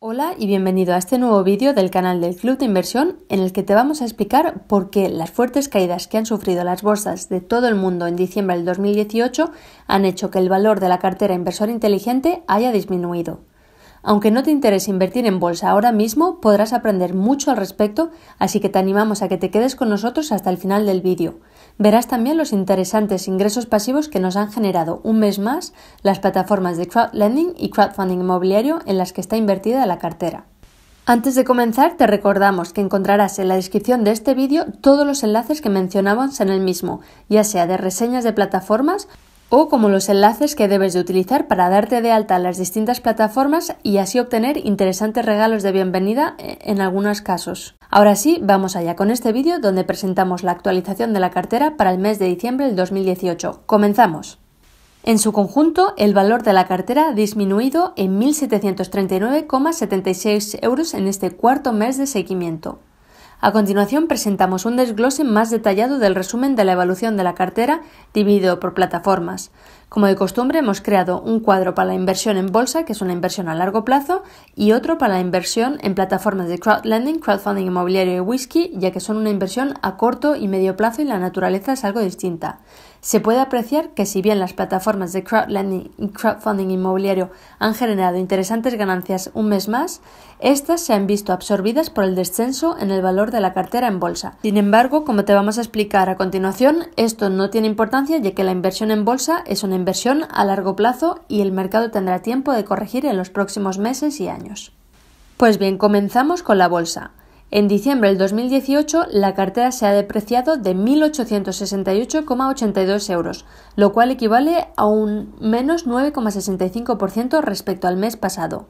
Hola y bienvenido a este nuevo vídeo del canal del Club de Inversión en el que te vamos a explicar por qué las fuertes caídas que han sufrido las bolsas de todo el mundo en diciembre del 2018 han hecho que el valor de la cartera inversor inteligente haya disminuido. Aunque no te interese invertir en bolsa ahora mismo, podrás aprender mucho al respecto, así que te animamos a que te quedes con nosotros hasta el final del vídeo. Verás también los interesantes ingresos pasivos que nos han generado un mes más las plataformas de crowdlending y crowdfunding inmobiliario en las que está invertida la cartera. Antes de comenzar, te recordamos que encontrarás en la descripción de este vídeo todos los enlaces que mencionábamos en el mismo, ya sea de reseñas de plataformas o como los enlaces que debes de utilizar para darte de alta a las distintas plataformas y así obtener interesantes regalos de bienvenida eh, en algunos casos. Ahora sí, vamos allá con este vídeo donde presentamos la actualización de la cartera para el mes de diciembre del 2018. Comenzamos. En su conjunto, el valor de la cartera ha disminuido en 1.739,76 euros en este cuarto mes de seguimiento. A continuación presentamos un desglose más detallado del resumen de la evolución de la cartera dividido por plataformas. Como de costumbre hemos creado un cuadro para la inversión en bolsa, que es una inversión a largo plazo, y otro para la inversión en plataformas de crowdlending, crowdfunding inmobiliario y whisky, ya que son una inversión a corto y medio plazo y la naturaleza es algo distinta. Se puede apreciar que si bien las plataformas de crowdfunding inmobiliario han generado interesantes ganancias un mes más, estas se han visto absorbidas por el descenso en el valor de la cartera en bolsa. Sin embargo, como te vamos a explicar a continuación, esto no tiene importancia ya que la inversión en bolsa es una inversión a largo plazo y el mercado tendrá tiempo de corregir en los próximos meses y años. Pues bien, comenzamos con la bolsa. En diciembre del 2018, la cartera se ha depreciado de 1.868,82 euros, lo cual equivale a un menos 9,65% respecto al mes pasado.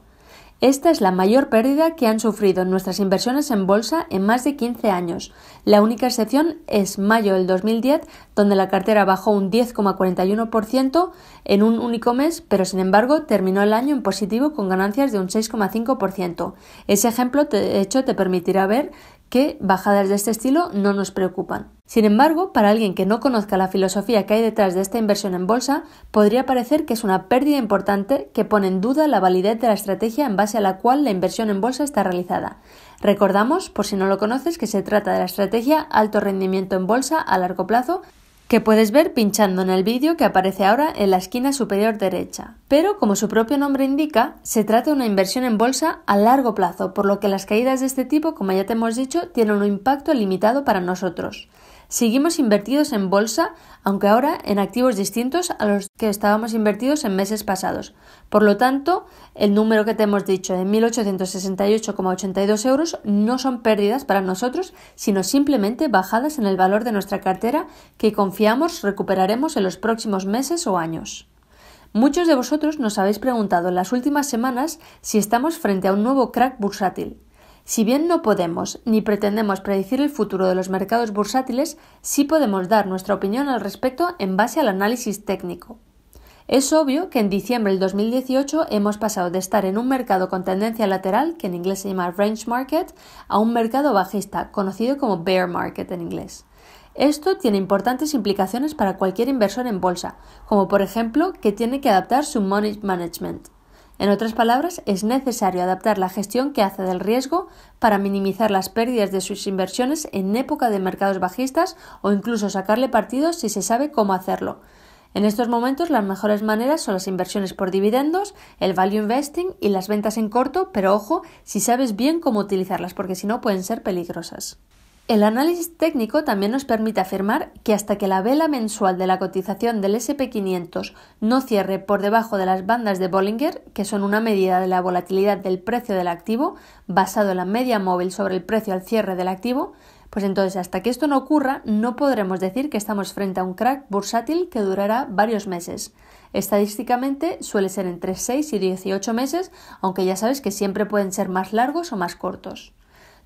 Esta es la mayor pérdida que han sufrido nuestras inversiones en bolsa en más de 15 años. La única excepción es mayo del 2010, donde la cartera bajó un 10,41% en un único mes, pero sin embargo terminó el año en positivo con ganancias de un 6,5%. Ese ejemplo, de hecho, te permitirá ver que bajadas de este estilo no nos preocupan. Sin embargo, para alguien que no conozca la filosofía que hay detrás de esta inversión en bolsa, podría parecer que es una pérdida importante que pone en duda la validez de la estrategia en base a la cual la inversión en bolsa está realizada. Recordamos, por si no lo conoces, que se trata de la estrategia alto rendimiento en bolsa a largo plazo que puedes ver pinchando en el vídeo que aparece ahora en la esquina superior derecha. Pero, como su propio nombre indica, se trata de una inversión en bolsa a largo plazo, por lo que las caídas de este tipo, como ya te hemos dicho, tienen un impacto limitado para nosotros. Seguimos invertidos en bolsa, aunque ahora en activos distintos a los que estábamos invertidos en meses pasados. Por lo tanto, el número que te hemos dicho de 1.868,82 euros no son pérdidas para nosotros, sino simplemente bajadas en el valor de nuestra cartera que confiamos recuperaremos en los próximos meses o años. Muchos de vosotros nos habéis preguntado en las últimas semanas si estamos frente a un nuevo crack bursátil. Si bien no podemos ni pretendemos predecir el futuro de los mercados bursátiles, sí podemos dar nuestra opinión al respecto en base al análisis técnico. Es obvio que en diciembre del 2018 hemos pasado de estar en un mercado con tendencia lateral, que en inglés se llama range market, a un mercado bajista, conocido como bear market en inglés. Esto tiene importantes implicaciones para cualquier inversor en bolsa, como por ejemplo que tiene que adaptar su money management. En otras palabras, es necesario adaptar la gestión que hace del riesgo para minimizar las pérdidas de sus inversiones en época de mercados bajistas o incluso sacarle partido si se sabe cómo hacerlo. En estos momentos las mejores maneras son las inversiones por dividendos, el value investing y las ventas en corto, pero ojo si sabes bien cómo utilizarlas porque si no pueden ser peligrosas. El análisis técnico también nos permite afirmar que hasta que la vela mensual de la cotización del SP500 no cierre por debajo de las bandas de Bollinger, que son una medida de la volatilidad del precio del activo, basado en la media móvil sobre el precio al cierre del activo, pues entonces hasta que esto no ocurra no podremos decir que estamos frente a un crack bursátil que durará varios meses. Estadísticamente suele ser entre 6 y 18 meses, aunque ya sabes que siempre pueden ser más largos o más cortos.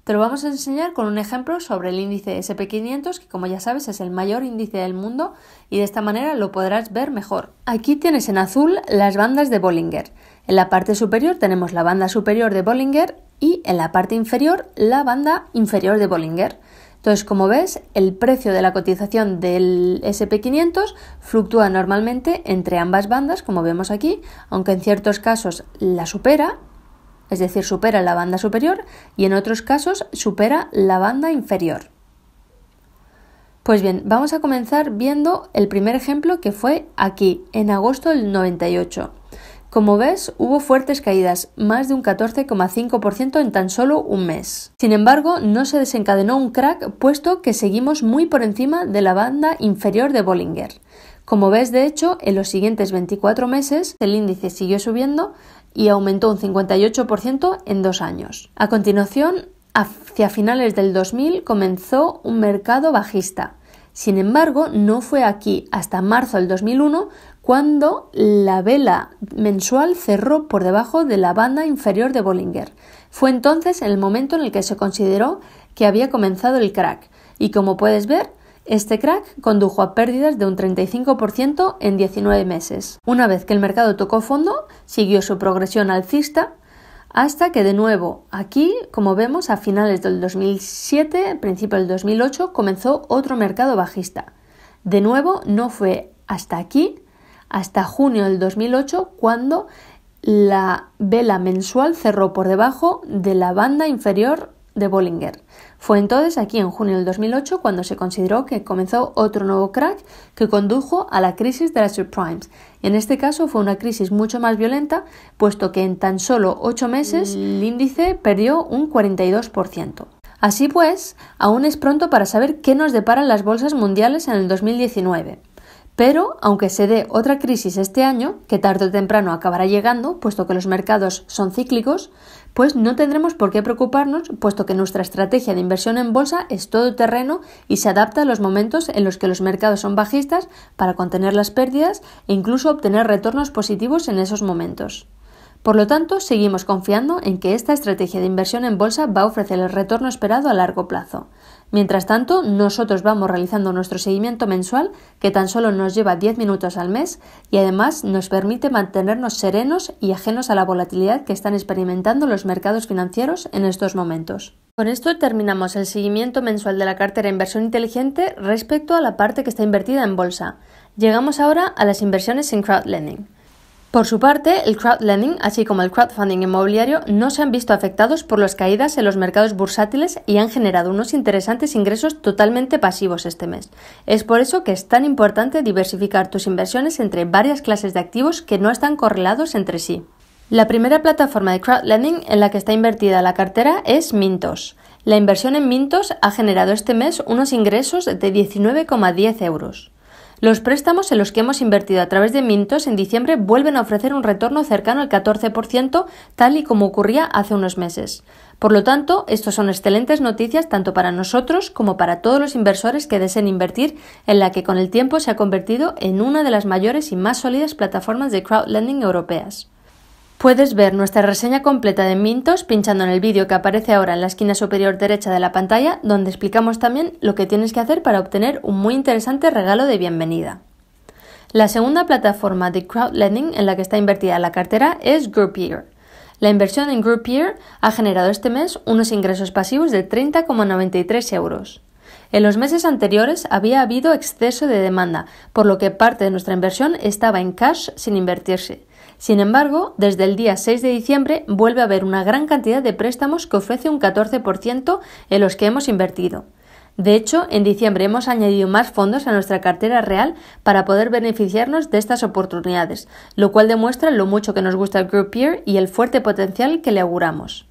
Te lo vamos a enseñar con un ejemplo sobre el índice SP500, que como ya sabes es el mayor índice del mundo y de esta manera lo podrás ver mejor. Aquí tienes en azul las bandas de Bollinger. En la parte superior tenemos la banda superior de Bollinger y en la parte inferior la banda inferior de Bollinger. Entonces, como ves, el precio de la cotización del SP500 fluctúa normalmente entre ambas bandas, como vemos aquí, aunque en ciertos casos la supera es decir, supera la banda superior y en otros casos supera la banda inferior. Pues bien, vamos a comenzar viendo el primer ejemplo que fue aquí, en agosto del 98. Como ves, hubo fuertes caídas, más de un 14,5% en tan solo un mes. Sin embargo, no se desencadenó un crack puesto que seguimos muy por encima de la banda inferior de Bollinger. Como ves, de hecho, en los siguientes 24 meses el índice siguió subiendo y aumentó un 58% en dos años. A continuación, hacia finales del 2000 comenzó un mercado bajista. Sin embargo, no fue aquí hasta marzo del 2001 cuando la vela mensual cerró por debajo de la banda inferior de Bollinger. Fue entonces el momento en el que se consideró que había comenzado el crack y como puedes ver, este crack condujo a pérdidas de un 35% en 19 meses. Una vez que el mercado tocó fondo, siguió su progresión alcista hasta que de nuevo aquí, como vemos, a finales del 2007, principio del 2008, comenzó otro mercado bajista. De nuevo, no fue hasta aquí, hasta junio del 2008, cuando la vela mensual cerró por debajo de la banda inferior de Bollinger. Fue entonces, aquí en junio del 2008, cuando se consideró que comenzó otro nuevo crash que condujo a la crisis de las subprimes. En este caso fue una crisis mucho más violenta, puesto que en tan solo ocho meses mm. el índice perdió un 42%. Así pues, aún es pronto para saber qué nos deparan las bolsas mundiales en el 2019. Pero, aunque se dé otra crisis este año, que tarde o temprano acabará llegando, puesto que los mercados son cíclicos, pues no tendremos por qué preocuparnos, puesto que nuestra estrategia de inversión en bolsa es todo terreno y se adapta a los momentos en los que los mercados son bajistas para contener las pérdidas e incluso obtener retornos positivos en esos momentos. Por lo tanto, seguimos confiando en que esta estrategia de inversión en bolsa va a ofrecer el retorno esperado a largo plazo. Mientras tanto, nosotros vamos realizando nuestro seguimiento mensual, que tan solo nos lleva 10 minutos al mes y además nos permite mantenernos serenos y ajenos a la volatilidad que están experimentando los mercados financieros en estos momentos. Con esto terminamos el seguimiento mensual de la cartera inversión inteligente respecto a la parte que está invertida en bolsa. Llegamos ahora a las inversiones en crowdlending. Por su parte, el crowdlending, así como el crowdfunding inmobiliario, no se han visto afectados por las caídas en los mercados bursátiles y han generado unos interesantes ingresos totalmente pasivos este mes. Es por eso que es tan importante diversificar tus inversiones entre varias clases de activos que no están correlados entre sí. La primera plataforma de crowdlending en la que está invertida la cartera es Mintos. La inversión en Mintos ha generado este mes unos ingresos de 19,10 euros. Los préstamos en los que hemos invertido a través de Mintos en diciembre vuelven a ofrecer un retorno cercano al 14%, tal y como ocurría hace unos meses. Por lo tanto, estos son excelentes noticias tanto para nosotros como para todos los inversores que deseen invertir en la que con el tiempo se ha convertido en una de las mayores y más sólidas plataformas de crowdlending europeas. Puedes ver nuestra reseña completa de Mintos pinchando en el vídeo que aparece ahora en la esquina superior derecha de la pantalla, donde explicamos también lo que tienes que hacer para obtener un muy interesante regalo de bienvenida. La segunda plataforma de crowdlending en la que está invertida la cartera es Groupier. La inversión en Groupier ha generado este mes unos ingresos pasivos de 30,93 euros. En los meses anteriores había habido exceso de demanda, por lo que parte de nuestra inversión estaba en cash sin invertirse sin embargo, desde el día 6 de diciembre vuelve a haber una gran cantidad de préstamos que ofrece un 14% en los que hemos invertido. De hecho, en diciembre hemos añadido más fondos a nuestra cartera real para poder beneficiarnos de estas oportunidades, lo cual demuestra lo mucho que nos gusta el Group Peer y el fuerte potencial que le auguramos.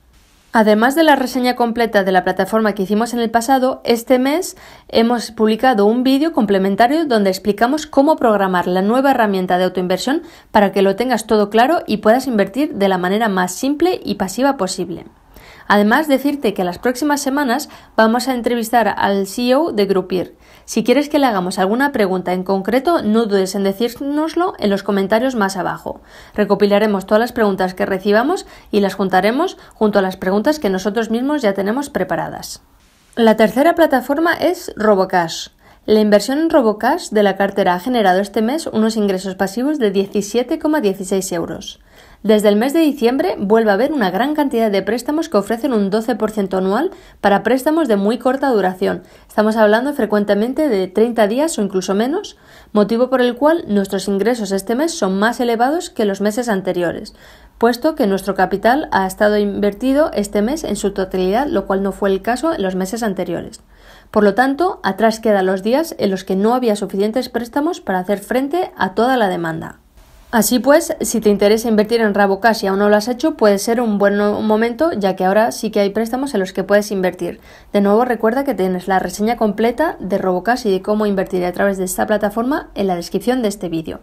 Además de la reseña completa de la plataforma que hicimos en el pasado, este mes hemos publicado un vídeo complementario donde explicamos cómo programar la nueva herramienta de autoinversión para que lo tengas todo claro y puedas invertir de la manera más simple y pasiva posible. Además, decirte que las próximas semanas vamos a entrevistar al CEO de Groupir. Si quieres que le hagamos alguna pregunta en concreto, no dudes en decírnoslo en los comentarios más abajo. Recopilaremos todas las preguntas que recibamos y las juntaremos junto a las preguntas que nosotros mismos ya tenemos preparadas. La tercera plataforma es Robocash. La inversión en Robocash de la cartera ha generado este mes unos ingresos pasivos de 17,16 euros. Desde el mes de diciembre vuelve a haber una gran cantidad de préstamos que ofrecen un 12% anual para préstamos de muy corta duración. Estamos hablando frecuentemente de 30 días o incluso menos, motivo por el cual nuestros ingresos este mes son más elevados que los meses anteriores, puesto que nuestro capital ha estado invertido este mes en su totalidad, lo cual no fue el caso en los meses anteriores. Por lo tanto, atrás quedan los días en los que no había suficientes préstamos para hacer frente a toda la demanda. Así pues, si te interesa invertir en Robocash y aún no lo has hecho, puede ser un buen momento, ya que ahora sí que hay préstamos en los que puedes invertir. De nuevo, recuerda que tienes la reseña completa de Robocash y de cómo invertir a través de esta plataforma en la descripción de este vídeo.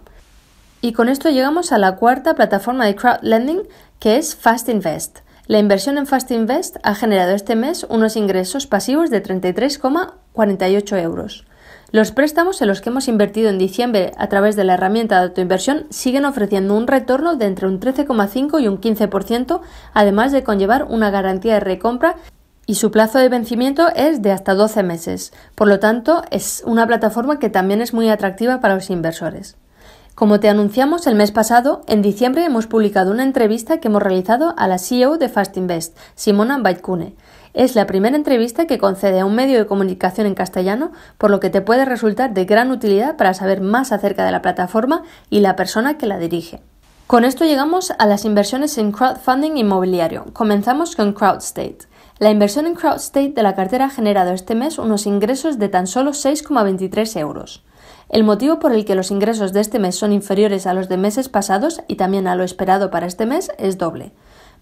Y con esto llegamos a la cuarta plataforma de crowdlending, que es Fast Invest. La inversión en Fast Invest ha generado este mes unos ingresos pasivos de 33,48 euros. Los préstamos en los que hemos invertido en diciembre a través de la herramienta de autoinversión siguen ofreciendo un retorno de entre un 13,5 y un 15%, además de conllevar una garantía de recompra y su plazo de vencimiento es de hasta 12 meses. Por lo tanto, es una plataforma que también es muy atractiva para los inversores. Como te anunciamos el mes pasado, en diciembre hemos publicado una entrevista que hemos realizado a la CEO de Fastinvest, Simona Baitkune. Es la primera entrevista que concede a un medio de comunicación en castellano, por lo que te puede resultar de gran utilidad para saber más acerca de la plataforma y la persona que la dirige. Con esto llegamos a las inversiones en crowdfunding inmobiliario. Comenzamos con CrowdState. La inversión en CrowdState de la cartera ha generado este mes unos ingresos de tan solo 6,23 euros. El motivo por el que los ingresos de este mes son inferiores a los de meses pasados y también a lo esperado para este mes es doble.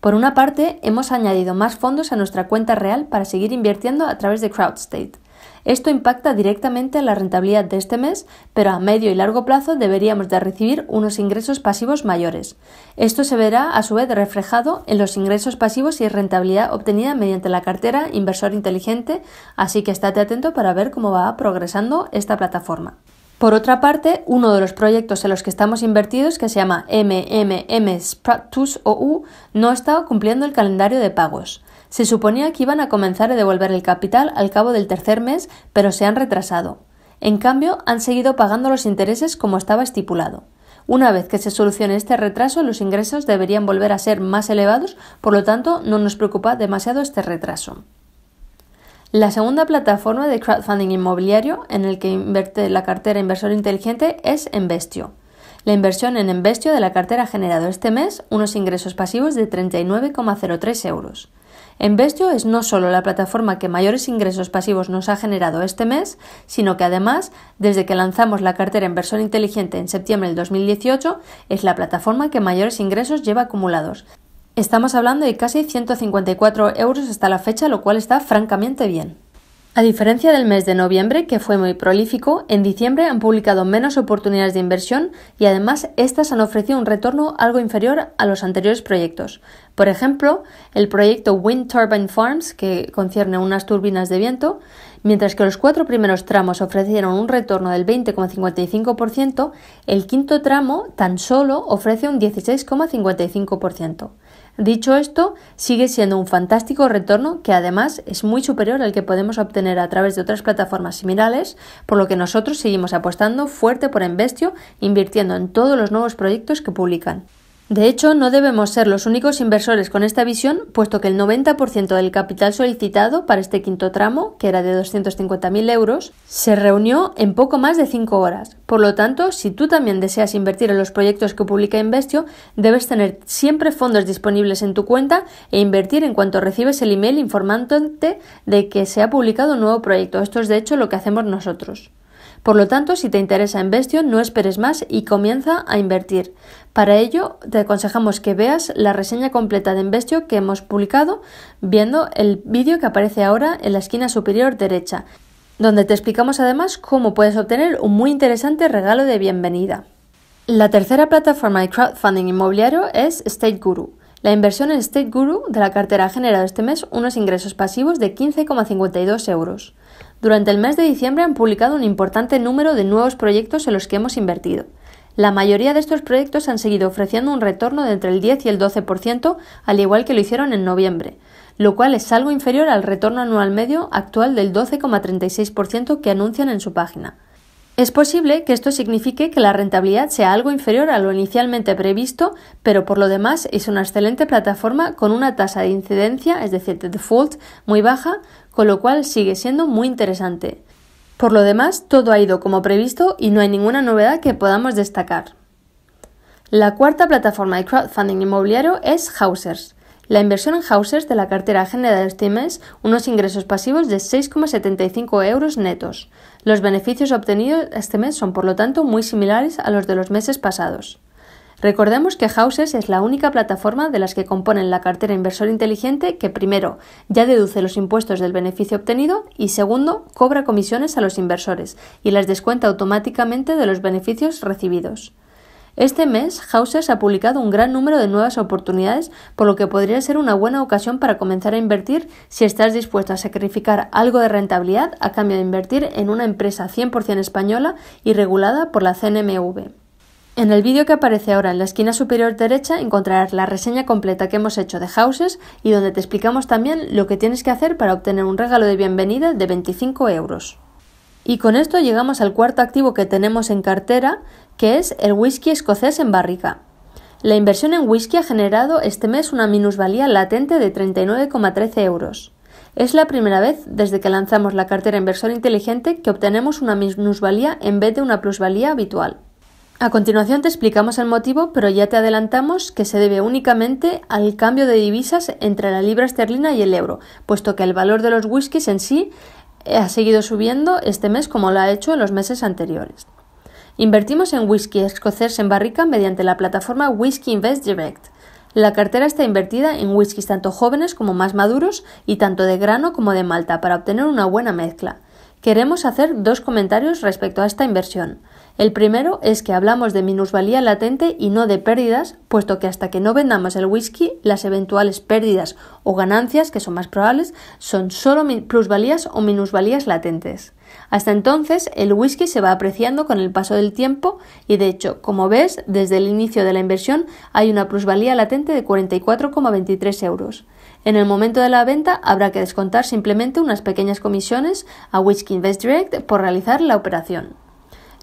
Por una parte, hemos añadido más fondos a nuestra cuenta real para seguir invirtiendo a través de CrowdState. Esto impacta directamente en la rentabilidad de este mes, pero a medio y largo plazo deberíamos de recibir unos ingresos pasivos mayores. Esto se verá a su vez reflejado en los ingresos pasivos y rentabilidad obtenida mediante la cartera Inversor Inteligente, así que estate atento para ver cómo va progresando esta plataforma. Por otra parte, uno de los proyectos en los que estamos invertidos, que se llama MMM Spratus OU, no estaba cumpliendo el calendario de pagos. Se suponía que iban a comenzar a devolver el capital al cabo del tercer mes, pero se han retrasado. En cambio, han seguido pagando los intereses como estaba estipulado. Una vez que se solucione este retraso, los ingresos deberían volver a ser más elevados, por lo tanto, no nos preocupa demasiado este retraso. La segunda plataforma de crowdfunding inmobiliario en el que invierte la cartera inversor inteligente es Embestio. La inversión en Embestio de la cartera ha generado este mes unos ingresos pasivos de 39,03 euros. Embestio es no solo la plataforma que mayores ingresos pasivos nos ha generado este mes, sino que además, desde que lanzamos la cartera inversor inteligente en septiembre del 2018, es la plataforma que mayores ingresos lleva acumulados, Estamos hablando de casi 154 euros hasta la fecha, lo cual está francamente bien. A diferencia del mes de noviembre, que fue muy prolífico, en diciembre han publicado menos oportunidades de inversión y además estas han ofrecido un retorno algo inferior a los anteriores proyectos. Por ejemplo, el proyecto Wind Turbine Farms, que concierne unas turbinas de viento, Mientras que los cuatro primeros tramos ofrecieron un retorno del 20,55%, el quinto tramo tan solo ofrece un 16,55%. Dicho esto, sigue siendo un fantástico retorno que además es muy superior al que podemos obtener a través de otras plataformas similares, por lo que nosotros seguimos apostando fuerte por Investio, invirtiendo en todos los nuevos proyectos que publican. De hecho, no debemos ser los únicos inversores con esta visión, puesto que el 90% del capital solicitado para este quinto tramo, que era de 250.000 euros, se reunió en poco más de 5 horas. Por lo tanto, si tú también deseas invertir en los proyectos que publica Investio, debes tener siempre fondos disponibles en tu cuenta e invertir en cuanto recibes el email informándote de que se ha publicado un nuevo proyecto. Esto es de hecho lo que hacemos nosotros. Por lo tanto, si te interesa Investio, no esperes más y comienza a invertir. Para ello, te aconsejamos que veas la reseña completa de Investio que hemos publicado viendo el vídeo que aparece ahora en la esquina superior derecha, donde te explicamos además cómo puedes obtener un muy interesante regalo de bienvenida. La tercera plataforma de crowdfunding inmobiliario es State Guru. La inversión en State de la cartera ha generado este mes unos ingresos pasivos de 15,52 euros. Durante el mes de diciembre han publicado un importante número de nuevos proyectos en los que hemos invertido. La mayoría de estos proyectos han seguido ofreciendo un retorno de entre el 10 y el 12%, al igual que lo hicieron en noviembre, lo cual es algo inferior al retorno anual medio actual del 12,36% que anuncian en su página. Es posible que esto signifique que la rentabilidad sea algo inferior a lo inicialmente previsto, pero por lo demás es una excelente plataforma con una tasa de incidencia, es decir, de default, muy baja, con lo cual sigue siendo muy interesante. Por lo demás, todo ha ido como previsto y no hay ninguna novedad que podamos destacar. La cuarta plataforma de crowdfunding inmobiliario es Housers. La inversión en Housers de la cartera genera este mes unos ingresos pasivos de 6,75 euros netos. Los beneficios obtenidos este mes son, por lo tanto, muy similares a los de los meses pasados. Recordemos que Houses es la única plataforma de las que componen la cartera inversor inteligente que primero ya deduce los impuestos del beneficio obtenido y segundo cobra comisiones a los inversores y las descuenta automáticamente de los beneficios recibidos. Este mes, Houses ha publicado un gran número de nuevas oportunidades, por lo que podría ser una buena ocasión para comenzar a invertir si estás dispuesto a sacrificar algo de rentabilidad a cambio de invertir en una empresa 100% española y regulada por la CNMV. En el vídeo que aparece ahora en la esquina superior derecha encontrarás la reseña completa que hemos hecho de Houses y donde te explicamos también lo que tienes que hacer para obtener un regalo de bienvenida de 25 euros. Y con esto llegamos al cuarto activo que tenemos en cartera, que es el whisky escocés en barrica. La inversión en whisky ha generado este mes una minusvalía latente de 39,13 euros. Es la primera vez desde que lanzamos la cartera inversor inteligente que obtenemos una minusvalía en vez de una plusvalía habitual. A continuación te explicamos el motivo, pero ya te adelantamos que se debe únicamente al cambio de divisas entre la libra esterlina y el euro, puesto que el valor de los whiskies en sí eh, ha seguido subiendo este mes como lo ha hecho en los meses anteriores. Invertimos en whisky escocés en barrica mediante la plataforma Whisky Invest Direct. La cartera está invertida en whiskies tanto jóvenes como más maduros y tanto de grano como de malta para obtener una buena mezcla. Queremos hacer dos comentarios respecto a esta inversión. El primero es que hablamos de minusvalía latente y no de pérdidas, puesto que hasta que no vendamos el whisky, las eventuales pérdidas o ganancias, que son más probables, son solo plusvalías o minusvalías latentes. Hasta entonces, el whisky se va apreciando con el paso del tiempo y, de hecho, como ves, desde el inicio de la inversión hay una plusvalía latente de 44,23 euros. En el momento de la venta habrá que descontar simplemente unas pequeñas comisiones a Whisky Invest Direct por realizar la operación.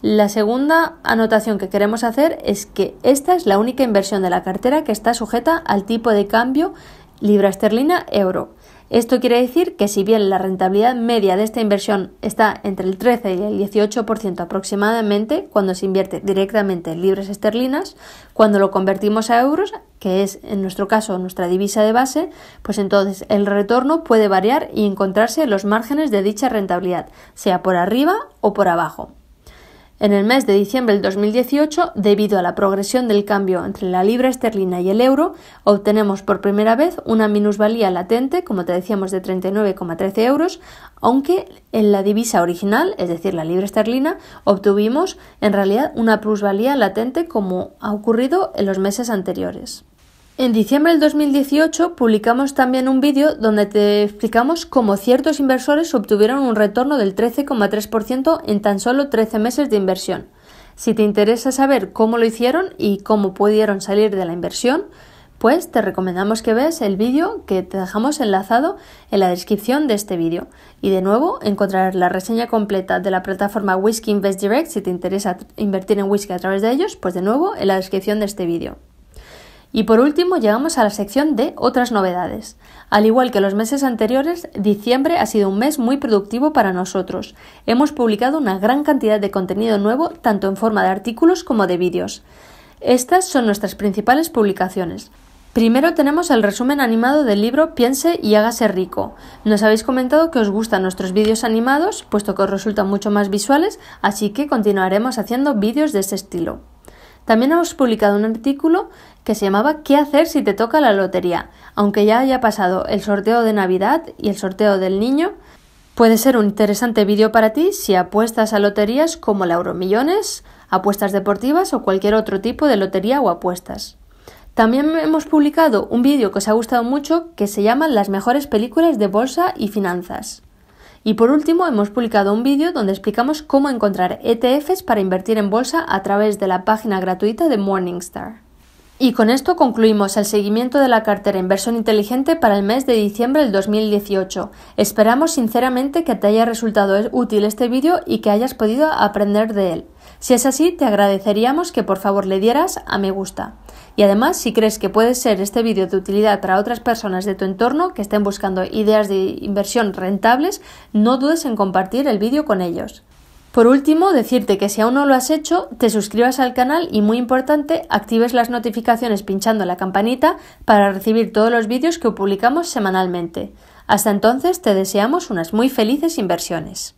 La segunda anotación que queremos hacer es que esta es la única inversión de la cartera que está sujeta al tipo de cambio libra esterlina euro. Esto quiere decir que si bien la rentabilidad media de esta inversión está entre el 13 y el 18% aproximadamente cuando se invierte directamente en libras esterlinas, cuando lo convertimos a euros, que es en nuestro caso nuestra divisa de base, pues entonces el retorno puede variar y encontrarse en los márgenes de dicha rentabilidad, sea por arriba o por abajo en el mes de diciembre del 2018, debido a la progresión del cambio entre la libra esterlina y el euro, obtenemos por primera vez una minusvalía latente, como te decíamos, de 39,13 euros, aunque en la divisa original, es decir, la libra esterlina, obtuvimos en realidad una plusvalía latente como ha ocurrido en los meses anteriores. En diciembre del 2018 publicamos también un vídeo donde te explicamos cómo ciertos inversores obtuvieron un retorno del 13,3% en tan solo 13 meses de inversión. Si te interesa saber cómo lo hicieron y cómo pudieron salir de la inversión, pues te recomendamos que veas el vídeo que te dejamos enlazado en la descripción de este vídeo. Y de nuevo encontrarás la reseña completa de la plataforma Whisky Invest Direct si te interesa invertir en whisky a través de ellos, pues de nuevo en la descripción de este vídeo. Y por último llegamos a la sección de otras novedades. Al igual que los meses anteriores, diciembre ha sido un mes muy productivo para nosotros. Hemos publicado una gran cantidad de contenido nuevo, tanto en forma de artículos como de vídeos. Estas son nuestras principales publicaciones. Primero tenemos el resumen animado del libro Piense y hágase rico. Nos habéis comentado que os gustan nuestros vídeos animados, puesto que os resultan mucho más visuales, así que continuaremos haciendo vídeos de ese estilo. También hemos publicado un artículo que se llamaba ¿Qué hacer si te toca la lotería? Aunque ya haya pasado el sorteo de Navidad y el sorteo del niño, puede ser un interesante vídeo para ti si apuestas a loterías como la Euromillones, apuestas deportivas o cualquier otro tipo de lotería o apuestas. También hemos publicado un vídeo que os ha gustado mucho que se llama Las mejores películas de bolsa y finanzas. Y por último, hemos publicado un vídeo donde explicamos cómo encontrar ETFs para invertir en bolsa a través de la página gratuita de Morningstar. Y con esto concluimos el seguimiento de la cartera Inversión Inteligente para el mes de diciembre del 2018. Esperamos sinceramente que te haya resultado útil este vídeo y que hayas podido aprender de él. Si es así, te agradeceríamos que por favor le dieras a me gusta. Y además, si crees que puede ser este vídeo de utilidad para otras personas de tu entorno que estén buscando ideas de inversión rentables, no dudes en compartir el vídeo con ellos. Por último, decirte que si aún no lo has hecho, te suscribas al canal y muy importante, actives las notificaciones pinchando la campanita para recibir todos los vídeos que publicamos semanalmente. Hasta entonces, te deseamos unas muy felices inversiones.